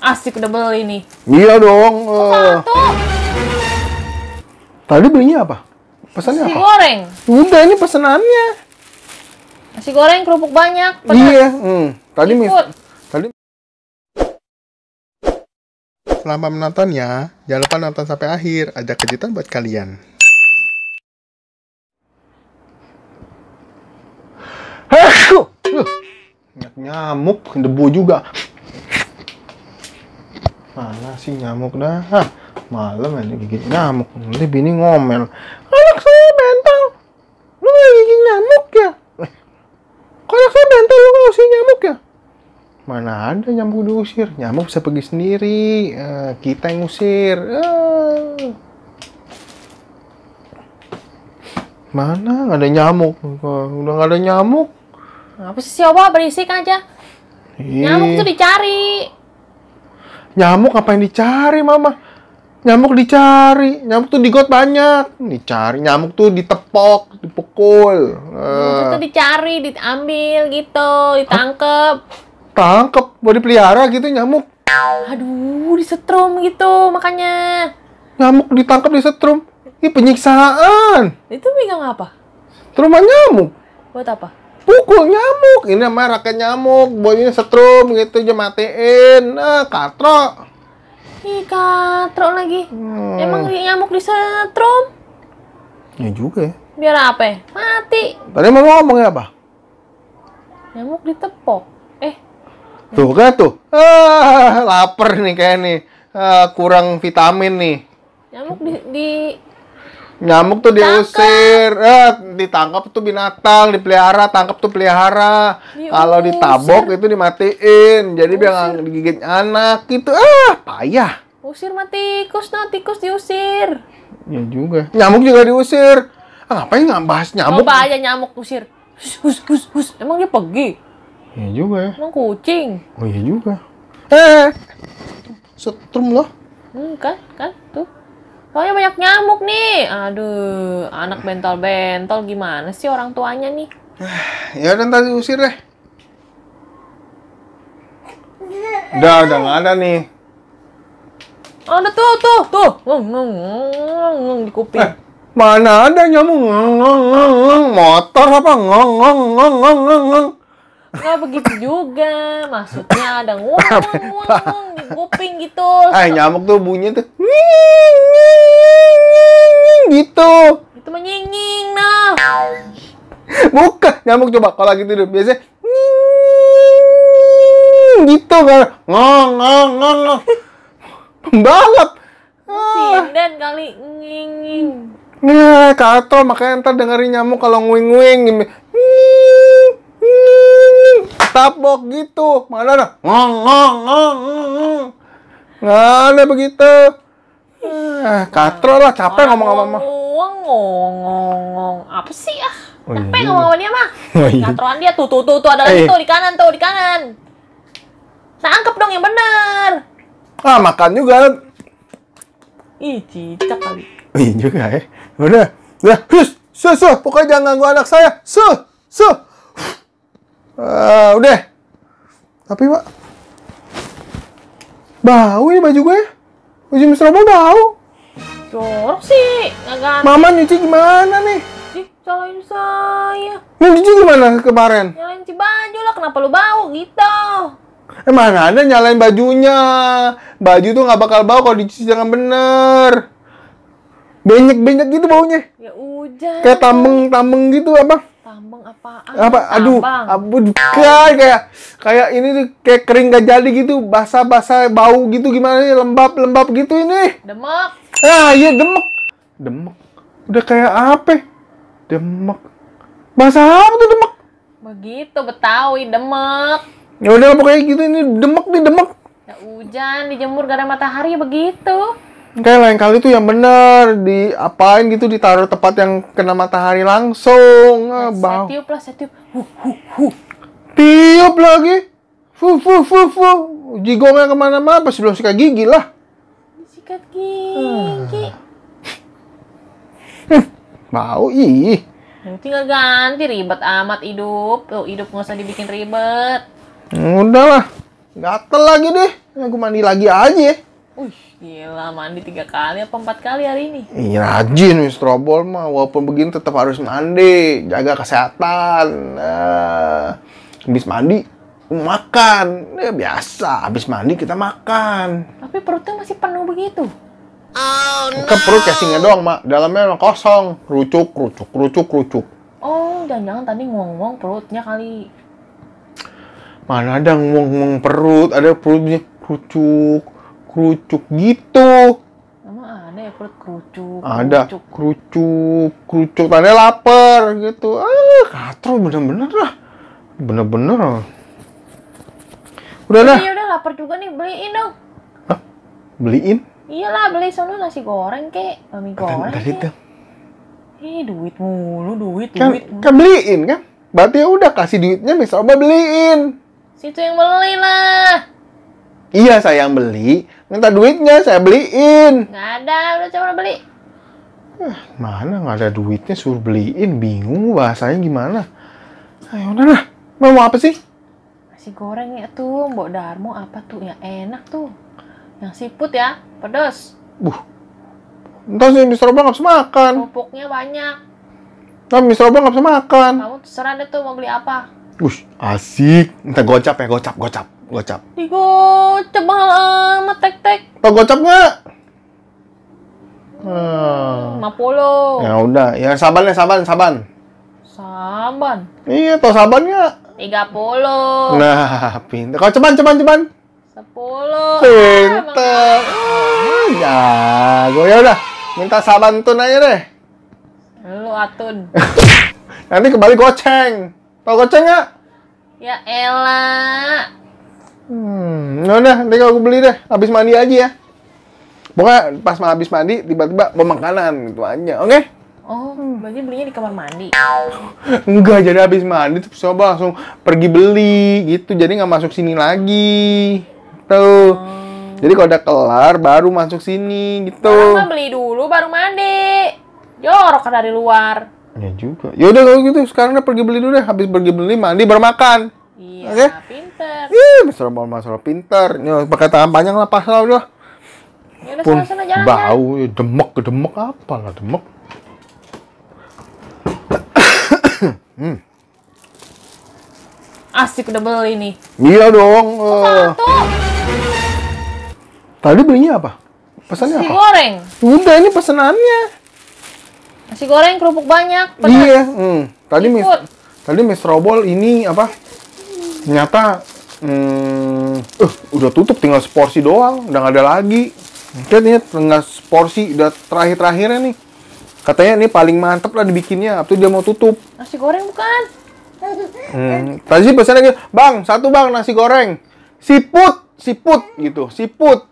Asik udah beli nih. Iya dong. Uh. Satu. Tadi belinya apa? Pesannya Nasi apa? goreng. Udah ini pesenannya. Nasi goreng kerupuk banyak. Pedas. Iya. Hmm. Tadi mis tadi Selama ya jangan lupa nonton sampai akhir. Ada kejutan buat kalian. Nyamuk, debu juga mana sih nyamuk dah Hah, malam ini gigit nyamuk nanti bini ngomel anak saya bentol lu gak gigit nyamuk ya kalau saya bentol lu gak usir nyamuk ya mana ada nyamuk diusir nyamuk bisa pergi sendiri uh, kita yang usir uh. mana nggak ada nyamuk udah nggak ada nyamuk apa sih siapa berisik aja Ih. nyamuk tuh dicari Nyamuk apa yang dicari mama? Nyamuk dicari, nyamuk tuh di got banyak, dicari, nyamuk tuh ditepok, dipukul. Nyamuk tuh dicari, diambil gitu, ditangkep. Tangkep, mau dipelihara gitu nyamuk. Aduh, disetrum gitu makanya. Nyamuk ditangkap disetrum. Ini penyiksaan. Itu megang apa? Setrum nyamuk. Buat apa? pukul nyamuk ini mah rakyat nyamuk boynya setrum gitu aja matiin nah katro ih katro lagi hmm. emang nyamuk di setrum ya juga ya biar apa ya? mati tadi mau ngomongnya apa nyamuk ditepok eh tuh kan tuh ah, lapar nih kayak nih ah, kurang vitamin nih nyamuk di, di Nyamuk tuh diusir, eh, ditangkap tuh binatang, dipelihara, tangkap tuh pelihara. Kalau ditabok itu dimatiin, jadi usir. biar digigit anak gitu. Ah, payah. Usir mati tikus, nah tikus diusir. Ya juga. Nyamuk juga diusir. Ah, ngapain nggak bahas nyamuk? Coba aja nyamuk usir. Hus, hus, hus, Emang dia pergi? Iya ya juga Emang kucing. Oh iya juga. Eh, setrum loh. Hmm, kan, kan, tuh. Soalnya banyak nyamuk nih. Aduh, anak bentol-bentol gimana sih orang tuanya nih? ya udah tadi usir deh. Udah, udah nggak ada nih. Ada oh, tuh, tuh, tuh. Ngung, ngung, ngung, di kuping. Eh, mana ada nyamuk ngung, ngung, ngung. Motor apa ngung, ngung, ngung, ngung, ngung. Nggak begitu juga. Maksudnya ada ngung, ngung, ngung, kuping gitu. Eh nyamuk tuh bunyi tuh. Gitu. Itu menyinging nah. Bukan nyamuk coba kalau gitu deh biasanya gitu kan ngong ngong ngong ngong pembalap sinden ah. kali nging nging nah katro makanya ntar dengerin nyamuk kalau nguing nguing tabok gitu. Malah ada ngong ngong ngong ngong. ada begitu. Eh, katro lah capek ngomong-ngomong mah. Ngong ngong ngong. Apa sih ah? Oh, iya. capek iya. ngomong sama dia mah. Oh, iya. Katroan dia tuh tuh tuh tuh ada lagi eh. tuh di kanan tuh di kanan. Tangkep dong yang bener. Ah makan juga. Ih cicak kali. Ih juga eh. ya. Udah. Udah. Sus, sus, pokoknya jangan ganggu anak saya. Sus, sus. Uh, udah. Tapi pak, bau ini baju gue. Baju Mr. Robo bau. Jorok sih, Gak Mama nyuci gimana nih? Ih, salahin saya. Lu nyuci gimana kemarin? Nyalain si baju lah, kenapa lu bau gitu? Emang eh, ada nyalain bajunya. Baju tuh gak bakal bau kalau dicuci dengan bener. Benyek-benyek gitu baunya. Ya udah. Kayak tambeng-tambeng gitu apa? apaan? Apa? Aduh, abang. kaya kayak kayak ini tuh kayak kering gak jadi gitu, basah-basah, bau gitu gimana nih, lembab-lembab gitu ini. Demek. Ah, iya demek. Demek. Udah kayak apa? Demek. Bahasa apa tuh demek? Begitu Betawi, demek. Ya udah pokoknya gitu ini demek nih demek. Ya hujan dijemur gak ada matahari begitu. Kayak lain kali tuh yang bener diapain gitu ditaruh tepat yang kena matahari langsung. Bah. Tiup lah, tiup. Huh, huh, huh. Tiup lagi. Fu fu fu fu. Jigongnya kemana-mana Pasti belum sikat gigi lah. Sikat gigi. Hmm. Bau ih. Tinggal ganti ribet amat hidup. Tuh, hidup nggak usah dibikin ribet. Udah lah. Gatel lagi deh. Ya, gue mandi lagi aja. Wih, gila mandi tiga kali apa empat kali hari ini? Iya rajin mistrobol mah, walaupun begini tetap harus mandi, jaga kesehatan. Nah, habis mandi makan, ya biasa. Habis mandi kita makan. Tapi perutnya masih penuh begitu. Oh, kan no. Kan perut casingnya doang, Mak. Dalamnya emang kosong. Rucuk, rucuk, rucuk, rucuk. Oh, jangan-jangan tadi ngomong perutnya kali. Mana ada ngomong, -ngomong perut, ada perutnya rucuk kerucuk gitu. Emang ada ya perut kerucuk? Ada. Kerucuk, kerucuk, kerucuk tanda lapar gitu. Ah, katro bener-bener lah. Bener-bener. Udah dah. Ya udah lapar juga nih, beliin dong. Hah? Beliin? Iyalah, beli sono nasi goreng kek, mie goreng. Tadi tuh. Ih, duit mulu, duit, kan, duit. Kan beliin kan? Berarti ya udah kasih duitnya, bisa misalnya beliin. Situ yang beli lah. Iya saya yang beli, minta duitnya saya beliin. Nggak ada, udah coba beli. Eh, mana nggak ada duitnya suruh beliin, bingung bahasanya gimana. Ayo ah, ya udahlah, mau apa sih? Nasi goreng ya tuh, Mbok Darmo apa tuh, yang enak tuh. Yang siput ya, pedes. Buh, entah sih Mr. Obang nggak bisa makan. Pupuknya banyak. Nah Mr. Obang nggak bisa makan. Kamu terserah deh tuh mau beli apa. Ush, asik. Entah gocap ya, gocap, gocap. Gocap. Di gocap mahal amat tek-tek. Tau gocap nggak? Hmm. 50. Hmm. Ya udah, ya saban ya saban, saban. Saban. Iya, tau saban nggak? 30. Nah, pintar. Kau ceban, ceban, ceban. 10. Pintar. ya, ah, gue ya udah. Minta saban tun aja deh. Lu atun. Nanti kembali goceng. Tau goceng nggak? Ya elah. Hmm, ya udah, nanti aku beli deh. Habis mandi aja ya. Pokoknya pas habis mandi, tiba-tiba mau makanan gitu aja, oke? Okay? Oh, berarti belinya di kamar mandi? Enggak, jadi habis mandi terus bisa langsung pergi beli gitu. Jadi nggak masuk sini lagi. Tuh. Gitu. Oh. Jadi kalau udah kelar, baru masuk sini gitu. Masa beli dulu, baru mandi. Jorok kan dari luar. Ya juga. Yaudah kalau gitu, sekarang udah pergi beli dulu deh. Habis pergi beli, mandi, baru makan. Iya, Okay? pinter. Ih, masalah Ball masalah pinter. Nih, pakai tangan panjang lah pasal lah Ini Ya udah Pun sana, jalan. bau, ya, demek, ya, demek apa lah demek. hmm. Asik udah beli nih. Iya dong. Oh, satu. Tadi belinya apa? Pesannya Nasi apa? goreng. Udah ini pesanannya. Nasi goreng kerupuk banyak. Pedas. Iya. Hmm. Tadi Ikut. mis, tadi Miss Robol ini apa? ternyata hmm, uh, udah tutup tinggal seporsi doang udah nggak ada lagi mungkin ini tinggal seporsi udah terakhir terakhirnya nih katanya ini paling mantep lah dibikinnya waktu dia mau tutup nasi goreng bukan hmm, tadi sih pesannya gitu bang satu bang nasi goreng siput siput gitu siput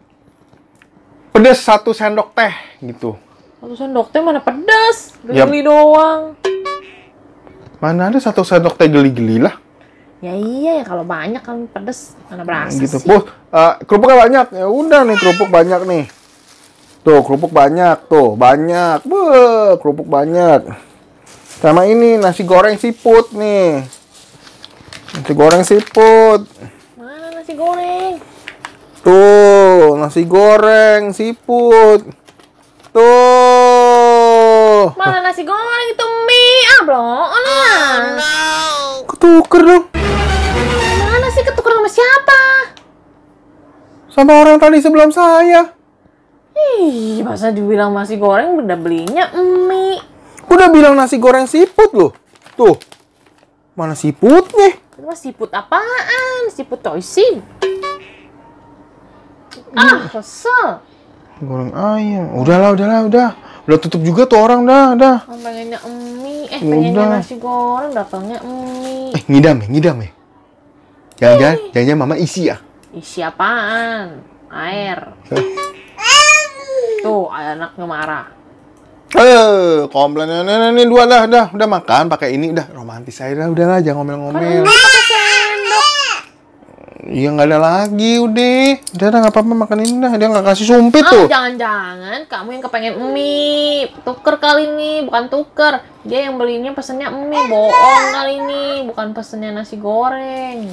pedes satu sendok teh gitu satu sendok teh mana pedes geli yep. doang mana ada satu sendok teh geli-geli lah Ya iya ya kalau banyak kan pedes mana berasa gitu. sih. Bos, uh, eh, kerupuknya banyak. Ya udah nih kerupuk banyak nih. Tuh kerupuk banyak tuh banyak. Be, kerupuk banyak. Sama ini nasi goreng siput nih. Nasi goreng siput. Mana nasi goreng? Tuh, nasi goreng siput. Tuh. Mana nasi goreng itu mie? ablo? Ah, oh, no. Ketuker dong. Siapa? Sama orang tadi sebelum saya. Ih, masa dibilang nasi goreng udah belinya mie. udah bilang nasi goreng siput loh. Tuh, mana siputnya? Itu mah siput apaan? Siput toisin. Ah, kesel. Goreng ayam. Udahlah, udahlah, udah. Udah tutup juga tuh orang dah, dah. Oh, pengennya mie, eh ya pengennya nasi goreng, datangnya mie. Eh, ngidam ya, ngidam ya. Jangan-jangan, jangan-jangan mama isi ya? Isi apaan? Air. Tuh, anaknya marah. Eh, komplain nah, nah, ini dua dah, dah, udah makan pakai ini, udah romantis aja, udahlah jangan ngomel-ngomel. Iya nggak ada lagi, udah, udah nggak apa-apa makan ini dah, dia nggak kasih sumpit ah, tuh. Jangan-jangan kamu yang kepengen mie, tuker kali ini, bukan tuker, dia yang belinya pesennya mie, bohong kali ini, bukan pesennya nasi goreng.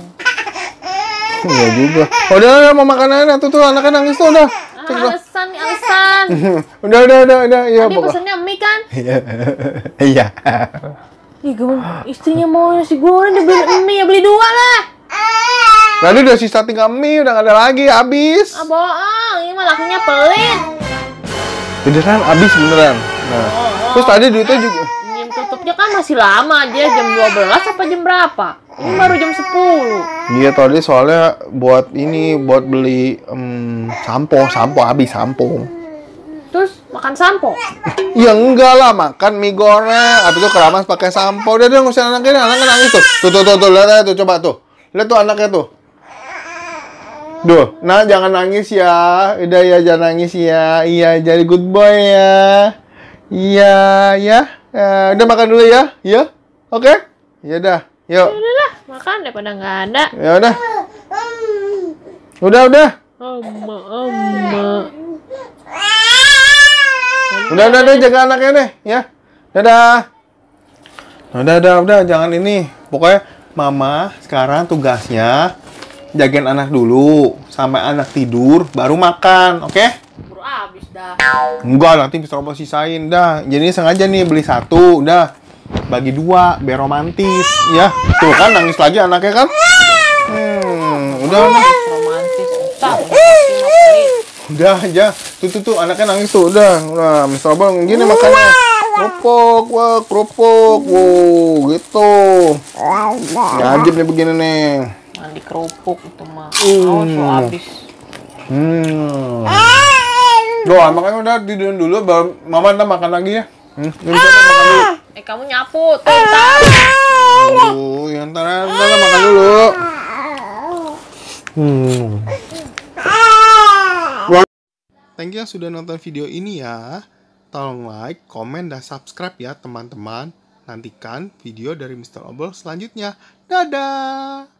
Iya juga. Oh, udah, udah mau makan enak. tuh tuh anaknya nangis tuh udah. Ah, alasan, alasan. udah, udah, udah, udah. Iya, Tadi pokok. pesennya mie kan? Iya. Iya. Ih, gue, istrinya mau nasi goreng, dia beli mie, ya beli dua lah. Tadi udah sisa tinggal mie, udah gak ada lagi, habis. Ah, bohong, ini mah lakinya pelit. Beneran, habis beneran. Nah, oh, oh. terus tadi duitnya juga. Ini tutupnya kan masih lama, dia jam 12 apa jam berapa? Ini baru jam 10. Iya tadi soalnya buat ini buat beli um, sampo, sampo habis sampo. Terus makan sampo? ya enggak lah, makan mie goreng. Habis itu keramas pakai sampo. Udah deh ngusir ini, anaknya nangis tuh. Tuh tuh tuh, tuh lihat aja tuh coba tuh. Lihat tuh anaknya tuh. Duh, nah jangan nangis ya. Udah ya jangan nangis ya. Iya, jadi good boy ya. Iya, ya. Eh, udah makan dulu ya. Iya. Oke. Okay? Ya dah. Yuk. Ya Makan deh pada nggak ada. Ya udah. Udah udah. Oma, oma. Udah udah deh jaga anaknya deh ya. Dadah. Udah udah udah jangan ini. Pokoknya mama sekarang tugasnya jagain anak dulu sampai anak tidur baru makan, oke? Okay? habis dah. Enggak, nanti bisa sisain dah. Jadi sengaja nih beli satu, Udah bagi dua biar romantis ya tuh kan nangis lagi anaknya kan hmm, udah udah romantis udah aja ya. tuh tuh tuh anaknya nangis tuh udah udah misal Abang gini makannya kerupuk wah kerupuk wow gitu ngajib nih begini nih mandi kerupuk itu mah hmm. oh, habis hmm. Doa, makanya udah tidur dulu, baru mama ntar makan lagi ya. Hmm, makan dulu. Eh kamu nyapu tuh. Oh, ah. yang ntar ntar makan dulu. Hmm. Thank you yang sudah nonton video ini ya. Tolong like, komen, dan subscribe ya teman-teman. Nantikan video dari Mr. Obol selanjutnya. Dadah!